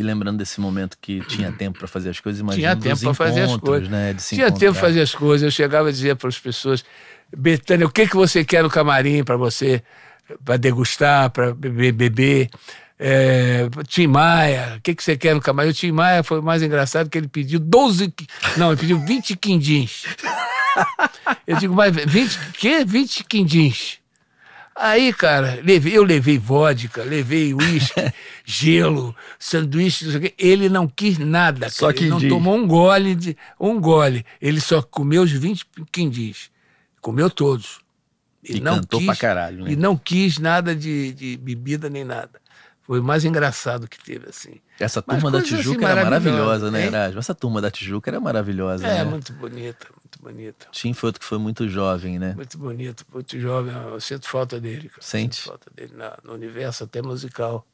E lembrando desse momento que tinha tempo para fazer as coisas, imagina Tinha tempo para fazer as coisas. Né, tinha encontrar. tempo para fazer as coisas. Eu chegava e dizia para as pessoas, Betânia, o que, que você quer no camarim para você, para degustar, para beber? É, Tim Maia, o que, que você quer no camarim? O Tim Maia foi mais engraçado que ele pediu 12. Não, ele pediu 20 quindins. Eu digo, mas 20, que? 20 quindins. Aí, cara, levei, eu levei vodka, levei uísque, gelo, sanduíche, não sei o quê. Ele não quis nada, cara. Só quindins. ele não tomou um gole, de, um gole. Ele só comeu os 20 quindis. Comeu todos. E, e não quis, pra caralho, né? E não quis nada de, de, bebida nem nada. Foi o mais engraçado que teve, assim. Essa turma Mas, da assim, Tijuca assim, era maravilhosa, né, Erasmo? Essa turma da Tijuca era maravilhosa, É, né? muito bonita bonito. Tim outro que foi muito jovem, né? Muito bonito, muito jovem. Eu sinto falta dele. Cara. Sente? Sinto falta dele na, no universo até musical.